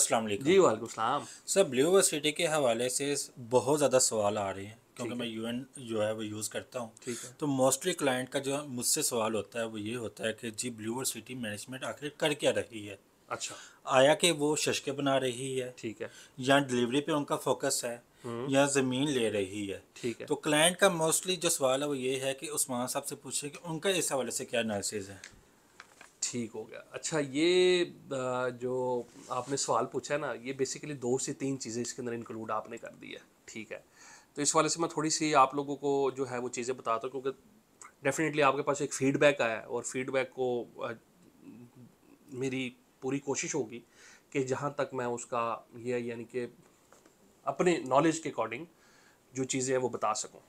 अस्सलाम वालेकुम जी वालेकुम सलाम सर ब्लू सिटी के हवाले से बहुत ज़्यादा सवाल आ रहे हैं क्योंकि मैं यू एन जो है वो यूज़ करता हूँ तो मोस्टली क्लाइंट का जो मुझसे सवाल होता है वो ये होता है कि जी ब्लू सिटी मैनेजमेंट आखिर कर क्या रही है अच्छा आया कि वो शशके बना रही है ठीक है या डिलीवरी पे उनका फोकस है हम्म। या ज़मीन ले रही है ठीक है तो क्लाइंट का मोस्टली जो सवाल है वो ये है कि उस्मान साहब से पूछे कि उनका इस हवाले से क्या एनालिसिस है ठीक हो गया अच्छा ये जो आपने सवाल पूछा है ना ये बेसिकली दो से तीन चीज़ें इसके अंदर इंक्लूड आपने कर दी है ठीक है तो इस वाले से मैं थोड़ी सी आप लोगों को जो है वो चीज़ें बताता हूँ क्योंकि डेफिनेटली आपके पास एक फ़ीडबैक आया है और फीडबैक को मेरी पूरी कोशिश होगी कि जहाँ तक मैं उसका यह यानी कि अपने नॉलेज के अकॉर्डिंग जो चीज़ें हैं वो बता सकूँ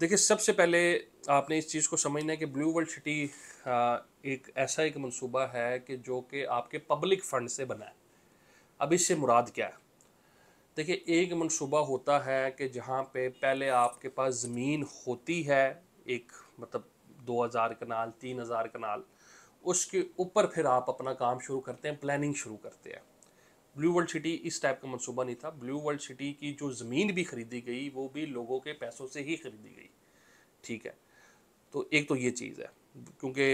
देखिए सबसे पहले आपने इस चीज़ को समझना है कि ब्लू वर्ल्ड सिटी एक ऐसा एक मंसूबा है कि जो कि आपके पब्लिक फंड से बना है अब इससे मुराद क्या है देखिए एक मंसूबा होता है कि जहाँ पे पहले आपके पास ज़मीन होती है एक मतलब दो हज़ार कनाल तीन हज़ार कनाल उसके ऊपर फिर आप अपना काम शुरू करते हैं प्लानिंग शुरू करते हैं ब्लू वर्ल्ड सिटी इस टाइप का मंसूबा नहीं था ब्लू वर्ल्ड सिटी की जो ज़मीन भी खरीदी गई वो भी लोगों के पैसों से ही खरीदी गई ठीक है तो एक तो ये चीज़ है क्योंकि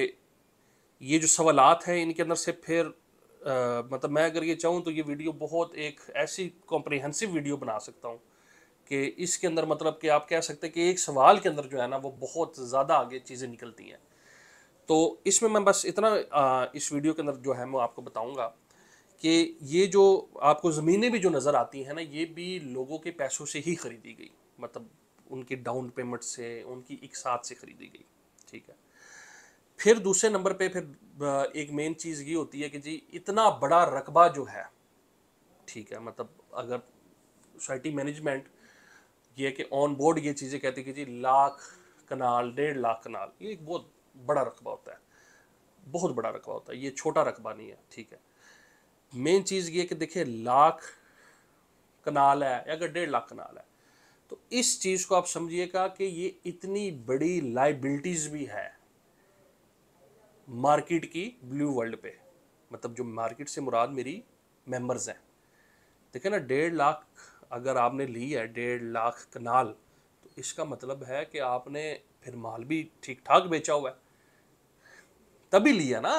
ये जो सवालत हैं इनके अंदर से फिर आ, मतलब मैं अगर ये चाहूँ तो ये वीडियो बहुत एक ऐसी कॉम्प्रिहेंसिव वीडियो बना सकता हूँ कि इसके अंदर मतलब कि आप कह सकते हैं कि एक सवाल के अंदर जो है ना वो बहुत ज़्यादा आगे चीज़ें निकलती हैं तो इसमें मैं बस इतना आ, इस वीडियो के अंदर जो है मैं आपको बताऊँगा कि ये जो आपको ज़मीनें भी जो नज़र आती हैं ना ये भी लोगों के पैसों से ही ख़रीदी गई मतलब उनके डाउन पेमेंट से उनकी एक साथ से ख़रीदी गई ठीक है फिर दूसरे नंबर पे फिर एक मेन चीज़ ये होती है कि जी इतना बड़ा रकबा जो है ठीक है मतलब अगर सोसाइटी मैनेजमेंट ये कि ऑन बोर्ड ये चीज़ें कहती है कि जी लाख कनाल डेढ़ लाख कनाल ये एक बहुत बड़ा रकबा होता है बहुत बड़ा रकबा होता है ये छोटा रकबा नहीं है ठीक है मेन चीज़ ये कि देखिये लाख कनाल है या अगर डेढ़ लाख कनाल है तो इस चीज़ को आप समझिएगा कि ये इतनी बड़ी लाइबिलिटीज़ भी है मार्केट की ब्लू वर्ल्ड पे मतलब जो मार्केट से मुराद मेरी मेंबर्स हैं देखिए ना डेढ़ लाख अगर आपने ली है डेढ़ लाख कनाल तो इसका मतलब है कि आपने फिर माल भी ठीक ठाक बेचा हुआ है तभी लिया ना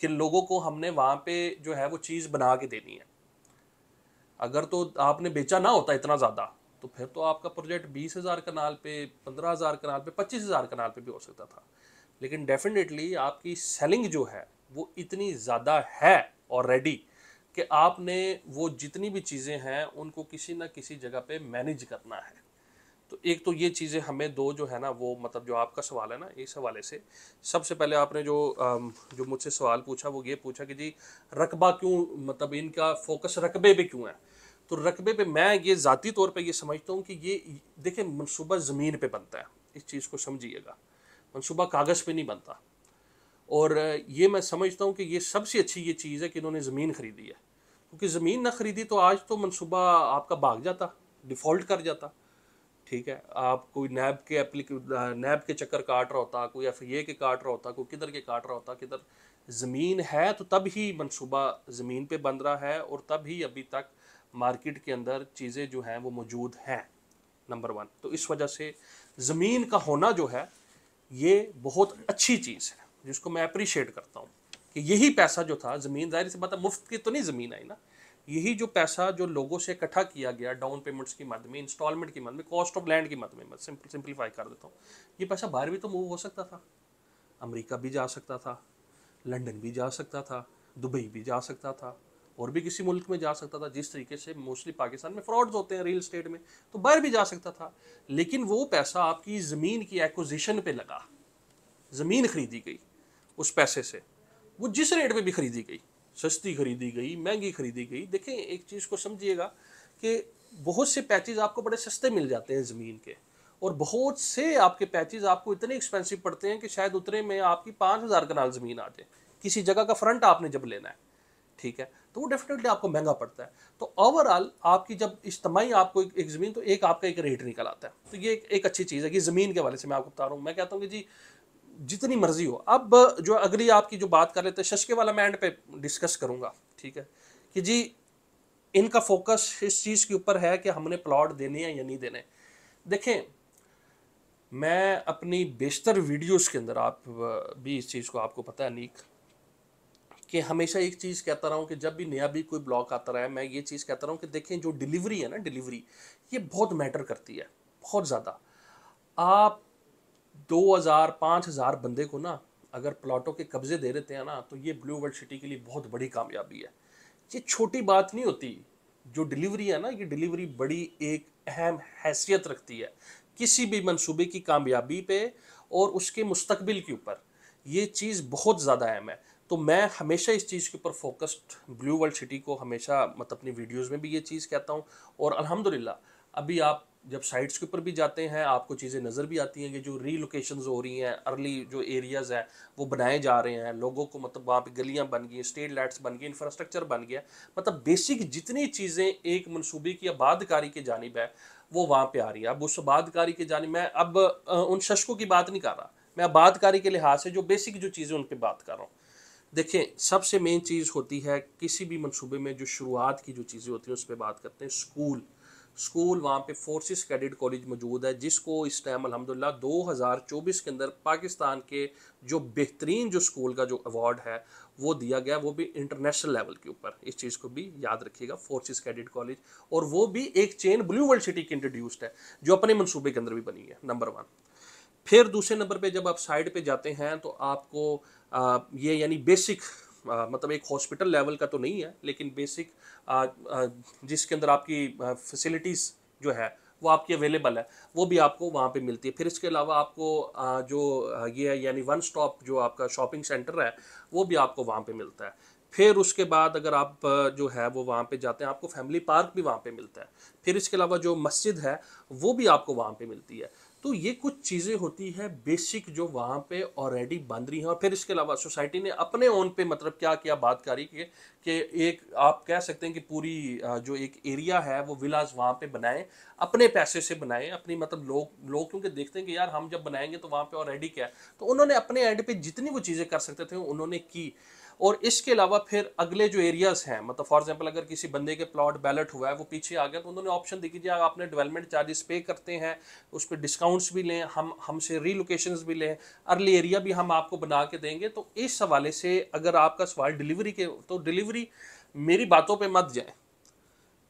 कि लोगों को हमने वहाँ पे जो है वो चीज़ बना के देनी है अगर तो आपने बेचा ना होता इतना ज़्यादा तो फिर तो आपका प्रोजेक्ट बीस हज़ार कनाल पे पंद्रह हज़ार कनाल पे पच्चीस हज़ार कनाल पे भी हो सकता था लेकिन डेफिनेटली आपकी सेलिंग जो है वो इतनी ज़्यादा है ऑलरेडी कि आपने वो जितनी भी चीज़ें हैं उनको किसी ना किसी जगह पे मैनेज करना है तो एक तो ये चीज़ें हमें दो जो है ना वो मतलब जो आपका सवाल है ना इस हवाले से सबसे पहले आपने जो जो मुझसे सवाल पूछा वो ये पूछा कि जी रकबा क्यों मतलब इनका फोकस रकबे पे क्यों है तो रकबे पे मैं ये ज़ाती तौर पे ये समझता हूँ कि ये देखिए मनसूबा ज़मीन पे बनता है इस चीज़ को समझिएगा मनसूबा कागज़ पे नहीं बनता और ये मैं समझता हूँ कि ये सबसे अच्छी ये चीज़ है कि इन्होंने ज़मीन ख़रीदी है क्योंकि ज़मीन ना ख़रीदी तो आज तो मनसूबा आपका भाग जाता डिफ़ॉल्ट कर जाता ठीक है आप कोई नैब के एप्लीक नैब के चक्कर काट रहा होता कोई एफ ए के काट रहा होता कोई किधर के काट रहा होता किधर ज़मीन है तो तब ही मनसूबा ज़मीन पे बन रहा है और तब ही अभी तक मार्केट के अंदर चीज़ें जो हैं वो मौजूद हैं नंबर वन तो इस वजह से ज़मीन का होना जो है ये बहुत अच्छी चीज़ है जिसको मैं अप्रिशिएट करता हूँ कि यही पैसा जो था ज़मीन जाहिर से बात है मुफ्त की तो नहीं ज़मीन आई ना यही जो पैसा जो लोगों से इकट्ठा किया गया डाउन पेमेंट्स की मद में इंस्टॉलमेंट की मद में कॉस्ट ऑफ लैंड की मद में मैं सिंपल सिंपलीफाई कर देता हूँ ये पैसा बाहर भी तो मूव हो सकता था अमेरिका भी जा सकता था लंदन भी जा सकता था दुबई भी जा सकता था और भी किसी मुल्क में जा सकता था जिस तरीके से मोस्टली पाकिस्तान में फ्रॉड्स होते हैं रियल स्टेट में तो बाहर भी जा सकता था लेकिन वो पैसा आपकी ज़मीन की एक्विजिशन पे लगा ज़मीन खरीदी गई उस पैसे से वो जिस रेट पे भी खरीदी गई सस्ती खरीदी गई महंगी खरीदी गई देखें एक चीज़ को समझिएगा कि बहुत से पैचेज आपको बड़े सस्ते मिल जाते हैं ज़मीन के और बहुत से आपके पैचेज आपको इतने एक्सपेंसिव पड़ते हैं कि शायद उतने में आपकी पाँच हज़ार कनाल ज़मीन आ जाए किसी जगह का फ्रंट आपने जब लेना है ठीक है तो वो डेफिनेटली आपको महंगा पड़ता है तो ओवरऑल आपकी जब इज्तमाही आपको एक, एक ज़मीन तो एक आपका एक रेट निकल आता है तो ये एक, एक अच्छी चीज़ है कि ज़मीन के वाले से मैं आपको बता रहा हूँ मैं कहता हूँ कि जी जितनी मर्जी हो अब जो अगली आपकी जो बात कर लेते हैं शशके वाला मैं एंड पे डिस्कस करूँगा ठीक है कि जी इनका फोकस इस चीज़ के ऊपर है कि हमने प्लॉट देने हैं या नहीं देने देखें मैं अपनी बेशतर वीडियोज के अंदर आप भी इस चीज़ को आपको पता है नीक कि हमेशा एक चीज़ कहता रहा हूँ कि जब भी नया भी कोई ब्लॉक आता रहा है मैं ये चीज़ कहता रहा हूँ कि देखें जो डिलीवरी है ना डिलीवरी ये बहुत मैटर करती है बहुत ज़्यादा आप दो हज़ार पाँच हज़ार बंदे को ना अगर प्लाटों के कब्ज़े दे देते हैं ना तो ये ब्लू वर्ल्ड सिटी के लिए बहुत बड़ी कामयाबी है ये छोटी बात नहीं होती जो डिलीवरी है ना ये डिलीवरी बड़ी एक अहम हैसियत रखती है किसी भी मनसूबे की कामयाबी पे और उसके मुस्तबिल के ऊपर ये चीज़ बहुत ज़्यादा अहम है तो मैं हमेशा इस चीज़ के ऊपर फोकस्ड ब्लू वर्ल्ड सिटी को हमेशा मतलब अपनी वीडियोस में भी ये चीज़ कहता हूँ और अल्हम्दुलिल्लाह अभी आप जब साइट्स के ऊपर भी जाते हैं आपको चीज़ें नज़र भी आती हैं कि जो रीलोकेशन हो रही हैं अर्ली जो एरियाज़ हैं वो बनाए जा रहे हैं लोगों को मतलब वहाँ पर गलियाँ बन गई स्ट्रीट लाइट्स बन गई इंफ्रास्ट्रक्चर बन गया मतलब बेसिक जितनी चीज़ें एक मनसूबे की आबादकारी की जानब है वो वहाँ पर आ रही है अब उस आबादकारी की जानब मैं अब उन शशकों की बात नहीं कर रहा मैं आबादकारी के लिहाज से जो बेसिक जो चीज़ें उन पर बात कर रहा हूँ देखें सबसे मेन चीज़ होती है किसी भी मंसूबे में जो शुरुआत की जो चीज़ें होती हैं उस पर बात करते हैं स्कूल स्कूल वहाँ पे फोर्सेस कैडेट कॉलेज मौजूद है जिसको इस टाइम अलहमदिल्ला 2024 के अंदर पाकिस्तान के जो बेहतरीन जो स्कूल का जो अवार्ड है वो दिया गया वो भी इंटरनेशनल लेवल के ऊपर इस चीज़ को भी याद रखिएगा फोर्सेस कैडेट कॉलेज और वो भी एक चेन ब्लू वर्ल्ड सिटी की इंट्रोड्यूस्ड है जो अपने मनसूबे के अंदर भी बनी है नंबर वन फिर दूसरे नंबर पे जब आप साइड पे जाते हैं तो आपको आ, ये यानी बेसिक आ, मतलब एक हॉस्पिटल लेवल का तो नहीं है लेकिन बेसिक आ, आ, जिसके अंदर आपकी फैसिलिटीज़ जो है वो आपकी अवेलेबल है वो भी आपको वहाँ पे मिलती है फिर इसके अलावा आपको जो ये यानी वन स्टॉप जो आपका शॉपिंग सेंटर है वो भी आपको वहाँ पे मिलता है फिर उसके बाद अगर आप जो है वो वहाँ पे जाते हैं आपको फैमिली पार्क भी वहाँ पे मिलता है फिर इसके अलावा जो मस्जिद है वो भी आपको वहाँ पे मिलती है तो ये कुछ चीज़ें होती है बेसिक जो वहाँ पे ऑलरेडी बन रही हैं और फिर इसके अलावा सोसाइटी ने अपने ओन पे मतलब क्या किया बात करी कि, कि एक आप कह सकते हैं कि पूरी जो एक एरिया है वो विलाज वहाँ पे बनाएं अपने पैसे से बनाएं अपनी मतलब लोग लोग क्योंकि देखते हैं कि यार हम जब बनाएंगे तो वहाँ पर ऑलरेडी क्या है तो उन्होंने अपने एंड पे जितनी वो चीज़ें कर सकते थे उन्होंने की और इसके अलावा फिर अगले जो एरियाज हैं मतलब फॉर एग्जांपल अगर किसी बंदे के प्लॉट बैलेट हुआ है वो पीछे आ गया तो उन्होंने ऑप्शन देखी आप आपने डेवलपमेंट चार्जेस पे करते हैं उस पर डिस्काउंट्स भी लें हम हमसे रीलोकेशन भी लें अर्ली एरिया भी हम आपको बना के देंगे तो इस हवाले से अगर आपका सवाल डिलीवरी के तो डिलीवरी मेरी बातों पर मत जाए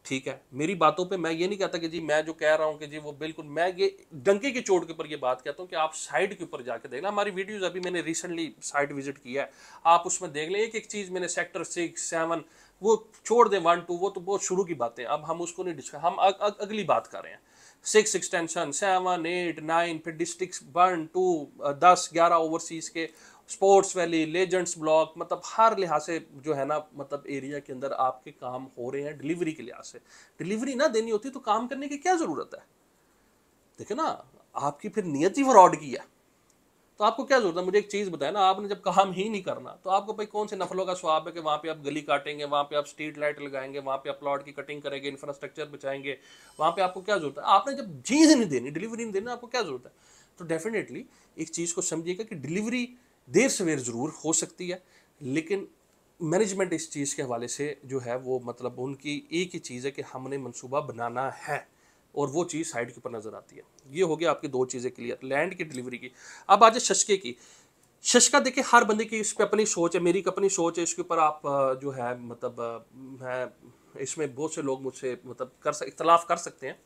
ठीक है मेरी बातों पे मैं ये नहीं कहता कि जी मैं जो कह रहा हूँ कि जी वो बिल्कुल मैं ये डंके की चोट के ऊपर ये बात कहता हूँ कि आप साइट के ऊपर जाके लें हमारी वीडियोज अभी मैंने रिसेंटली साइट विजिट किया है आप उसमें देख लें एक एक चीज़ मैंने सेक्टर सिक्स सेवन वो छोड़ दें वन टू वो तो बहुत शुरू की बातें अब हम उसको नहीं डिस्क हम अग, अग, अगली बात कर रहे हैं six extension seven eight nine फिर डिस्ट्रिक्स वन टू दस ग्यारह ओवरसीज़ के स्पोर्ट्स वैली लेजेंड्स ब्लॉक मतलब हर लिहाज से जो है ना मतलब एरिया के अंदर आपके काम हो रहे हैं डिलीवरी के लिहाज से डिलीवरी ना देनी होती तो काम करने की क्या ज़रूरत है देखे ना आपकी फिर नियत ही फ्रॉड की है तो आपको क्या जरूरत है मुझे एक चीज़ बताया ना आपने जब काम ही नहीं करना तो आपको भाई कौन से नफलों का स्वाब है कि वहां पे आप गली काटेंगे वहां पे आप स्ट्रीट लाइट लगाएंगे वहां पे आप प्लॉट की कटिंग करेंगे इंफ्रास्ट्रक्चर बचाएंगे वहां पे आपको क्या जरूरत है आपने जब चीज़ नहीं देनी डिलीवरी नहीं देनी आपको क्या जरूरत है तो डेफिनेटली एक चीज़ को समझिएगा कि डिलीवरी देर सवेर ज़रूर हो सकती है लेकिन मैनेजमेंट इस चीज़ के हवाले से जो है वो मतलब उनकी एक ही चीज़ है कि हमने मनसूबा बनाना है और वो चीज़ साइड के ऊपर नज़र आती है ये हो गया आपकी दो चीज़ें क्लियर लैंड की डिलीवरी की अब आ जाए शशके की शशका देखिए हर बंदे की इस पर अपनी सोच है मेरी अपनी सोच है इसके ऊपर आप जो है मतलब मैं इसमें बहुत से लोग मुझसे मतलब कर सक इख्तलाफ कर सकते हैं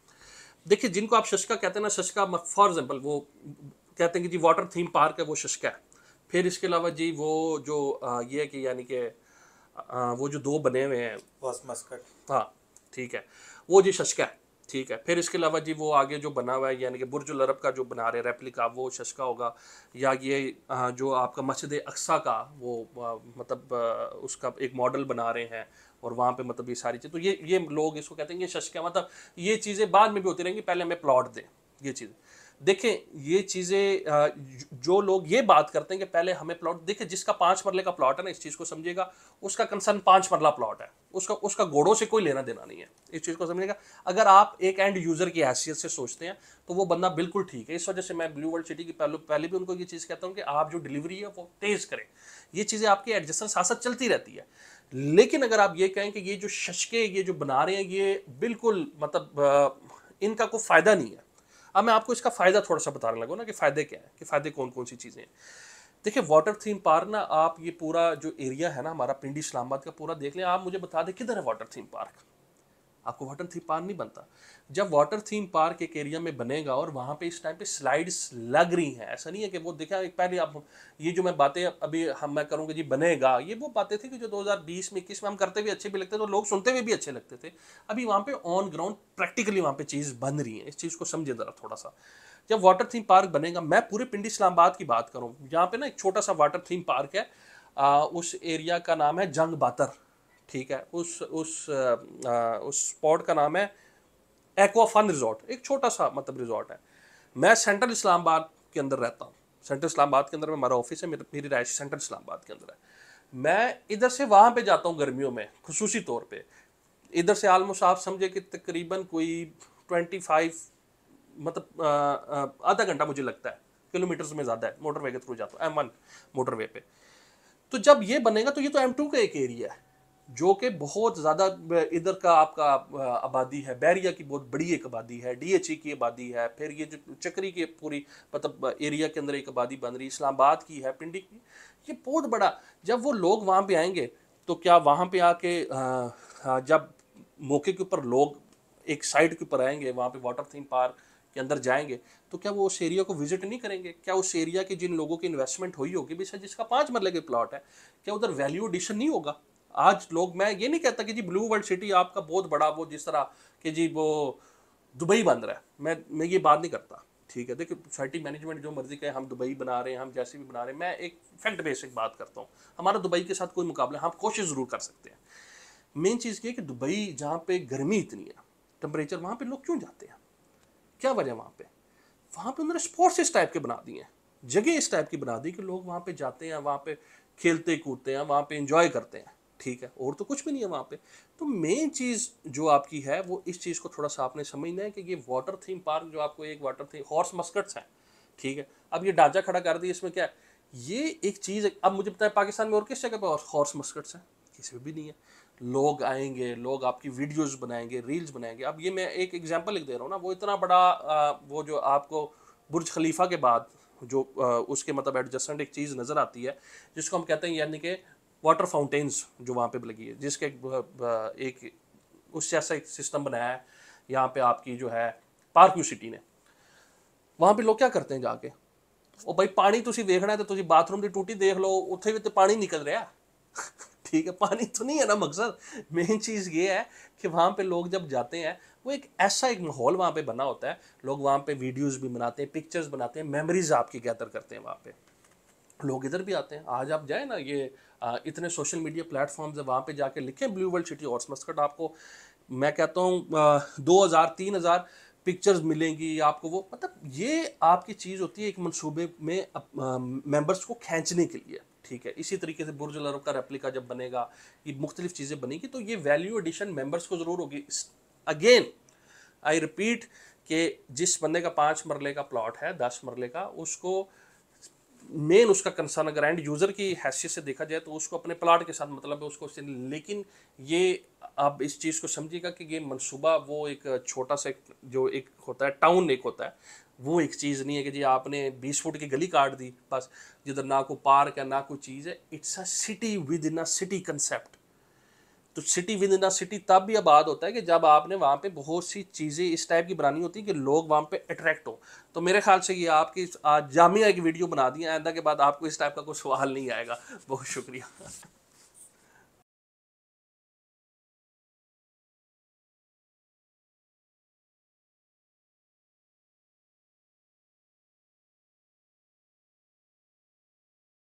देखिए जिनको आप शशका कहते हैं ना शशका फॉर एग्जाम्पल वो कहते हैं कि जी वाटर थीम पार्क है वो शशका है फिर इसके अलावा जी वो जो आ, ये है कि यानी कि वो जो दो बने हुए हैं मस्कट हाँ ठीक है वो जी शशका है ठीक है फिर इसके अलावा जी वो आगे जो बना हुआ है यानी कि बुर्ज अरब का जो बना रहे रेप्लिका वो शशका होगा या ये जो आपका मस्जिद अक्सा का वो मतलब उसका एक मॉडल बना रहे हैं और वहाँ पे मतलब ये सारी चीज़ तो ये ये लोग इसको कहते हैं ये शशका मतलब ये चीज़ें बाद में भी होती रहेंगी पहले हमें प्लॉट दें ये चीज़ देखें ये चीज़ें जो लोग ये बात करते हैं कि पहले हमें प्लॉट देखें जिसका पाँच मरले का प्लॉट है ना इस चीज़ को समझिएगा उसका कंसर्न पाँच मरला प्लॉट है उसका उसका घोड़ों से कोई लेना देना नहीं है इस चीज़ को समझिएगा अगर आप एक एंड यूज़र की हैसियत से सोचते हैं तो वो बंदा बिल्कुल ठीक है इस वजह से मैं ब्लू वर्ल्ड सिटी की पहले पहले भी उनको ये चीज़ कहता हूँ कि आप जो डिलीवरी है वो तेज़ करें ये चीज़ें आपकी एडजस्टमेंट साथ साथ चलती रहती है लेकिन अगर आप ये कहें कि ये जो शशके ये जो बना रहे हैं ये बिल्कुल मतलब इनका कोई फ़ायदा नहीं है अब मैं आपको इसका फ़ायदा थोड़ा सा बताने लगा ना कि फ़ायदे क्या हैं कि फ़ायदे कौन कौन सी चीज़ें हैं देखिए वाटर थीम पार्क ना आप ये पूरा जो एरिया है ना हमारा पिंडी इस्लामाबाद का पूरा देख लें आप मुझे बता दें किधर है वाटर थीम पार्क आपको वाटर थीम पार्क नहीं बनता जब वाटर थीम पार्क एक एरिया में बनेगा और वहाँ पे इस टाइम पे स्लाइड्स लग रही हैं ऐसा नहीं है कि वो देखा एक पहले आप ये जो मैं बातें अभी हम मैं करूँगा जी बनेगा ये वो बातें थी कि जो 2020 में इक्कीस में हम करते भी अच्छे भी लगते थे तो लोग सुनते हुए भी अच्छे लगते थे अभी वहाँ पर ऑन ग्राउंड प्रैक्टिकली वहाँ पर चीज़ बन रही है इस चीज़ को समझे ज़रा थोड़ा सा जब वाटर थीम पार्क बनेगा मैं पूरे पिंडी इस्लामाबाद की बात करूँ यहाँ पर ना एक छोटा सा वाटर थीम पार्क है आ, उस एरिया का नाम है जंग बातर ठीक है उस उस आ, उस स्पॉट का नाम है एक्वा फन रिजॉर्ट एक छोटा सा मतलब रिजॉर्ट है मैं सेंट्रल इस्लामाबाद के अंदर रहता हूँ सेंट्रल इस्लामाबाद के अंदर में हमारा ऑफिस है मेरी राय सेंट्रल इस्लामाबाद के अंदर है मैं इधर से वहाँ पे जाता हूँ गर्मियों में खसूसी तौर पे इधर से आलमोस्ट आप समझे कि तकरीबन कोई ट्वेंटी फाइव मतलब आधा घंटा मुझे लगता है किलोमीटर्स में ज़्यादा है मोटरवे के थ्रू जाता हूँ एम वन मोटरवे पे तो जब ये बनेगा तो ये तो एम टू का एक एरिया है जो कि बहुत ज़्यादा इधर का आपका आबादी है बैरिया की बहुत बड़ी एक आबादी है डीएचई की आबादी है फिर ये जो चक्री की पूरी मतलब एरिया के अंदर एक आबादी बन रही इस्लामाबाद की है पिंडी की ये बहुत बड़ा जब वो लोग वहाँ पे आएंगे तो क्या वहाँ पे आके जब मौके के ऊपर लोग एक साइड के ऊपर आएंगे वहाँ पे वाटर थीम पार्क के अंदर जाएंगे तो क्या वो उस एरिया को विजिट नहीं करेंगे क्या उस एरिया के जिन लोगों की इन्वेस्टमेंट हुई होगी बेशक जिसका पाँच मरले के प्लॉट है क्या उधर वैल्यू एडिशन नहीं होगा आज लोग मैं ये नहीं कहता कि जी ब्लू वर्ल्ड सिटी आपका बहुत बड़ा वो जिस तरह कि जी वो दुबई बन रहा है मैं मैं ये बात नहीं करता ठीक है देखिए सोसाइटी मैनेजमेंट जो मर्जी कहे हम दुबई बना रहे हैं हम जैसे भी बना रहे हैं मैं एक फैक्ट बेसिक बात करता हूँ हमारा दुबई के साथ कोई मुकाबला हम कोशिश ज़रूर कर सकते हैं मेन चीज़ ये कि दुबई जहाँ पे गर्मी इतनी है टम्परेचर वहाँ पे लोग क्यों जाते हैं क्या वजह वहाँ पे वहाँ पे उन्होंने स्पोर्ट्स इस टाइप के बना दिए हैं जगह इस टाइप की बना दी कि लोग वहाँ पे जाते हैं वहाँ पे खेलते कूदते हैं वहाँ पे इंजॉय करते हैं ठीक है और तो कुछ भी नहीं है वहाँ पे तो मेन चीज़ जो आपकी है वो इस चीज़ को थोड़ा सा आपने समझना है कि ये वाटर थीम पार्क जो आपको एक वाटर थीम हॉर्स मस्कट्स हैं ठीक है अब ये डांचा खड़ा कर दिए इसमें क्या है ये एक चीज़ अब मुझे पता है पाकिस्तान में और किस जगह पर हॉर्स मस्कट्स हैं किसी में भी नहीं है लोग आएंगे लोग आपकी वीडियोस बनाएंगे रील्स बनाएंगे अब ये मैं एक एग्जांपल लिख दे रहा हूँ ना वो इतना बड़ा आ, वो जो आपको बुर्ज खलीफा के बाद जो आ, उसके मतलब एडजस्टेंट एक चीज़ नज़र आती है जिसको हम कहते हैं यानी कि वाटर फाउंटेन्स जो वहाँ पे लगी है जिसके एक उस जैसा एक सिस्टम बनाया है यहाँ पे आपकी जो है पार्क यू सिटी ने वहाँ पे लोग क्या करते हैं जाके और भाई पानी ਤੁਸੀਂ ਵੇਖਣਾ ਤੇ बाथरूम की टूटी देख लो ਲਓ भी तो पानी निकल रहा ਰਿਹਾ ठीक है पानी तो नहीं है ना मकसद मेन चीज़ ये है कि वहाँ पे लोग जब जाते हैं वो एक ऐसा एक माहौल वहाँ पे बना होता है लोग वहाँ पे वीडियोस भी बनाते हैं पिक्चर्स बनाते हैं मेमोरीज आपकी गैदर करते हैं वहाँ पे लोग इधर भी आते हैं आज आप जाए ना ये आ, इतने सोशल मीडिया प्लेटफॉर्म्स है वहाँ पे जाके लिखें ब्लू वर्ल्ड सिटी और मस्कट आपको मैं कहता हूँ दो हज़ार तीन हज़ार पिक्चर्स मिलेंगी आपको वो मतलब ये आपकी चीज़ होती है एक मनसूबे में मेंबर्स को खींचने के लिए ठीक है इसी तरीके से बुर्ज अरब का रेप्लिका जब बनेगा ये मुख्तलिफ चीज़ें बनेगी तो ये वैल्यू एडिशन मेंबर्स को ज़रूर होगी अगेन आई रिपीट कि जिस बंदे का पाँच मरले का प्लॉट है दस मरले का उसको मेन उसका कंसर्न अगर एंड यूज़र की हैसियत से देखा जाए तो उसको अपने प्लाट के साथ मतलब है उसको लेकिन ये आप इस चीज़ को समझिएगा कि ये मनसूबा वो एक छोटा सा जो एक होता है टाउन एक होता है वो एक चीज़ नहीं है कि जी आपने बीस फुट की गली काट दी बस जिधर ना कोई पार्क है ना कोई चीज़ है it's a city within a city concept तो city within the city तब भी आबाद होता है कि जब आपने वहाँ पे बहुत सी चीज़ें इस टाइप की बनानी होती है कि लोग वहाँ पे अट्रैक्ट हो तो मेरे ख्याल से ये आपकी जामिया एक वीडियो बना दी आइंदा के बाद आपको इस टाइप का कोई सवाल नहीं आएगा बहुत शुक्रिया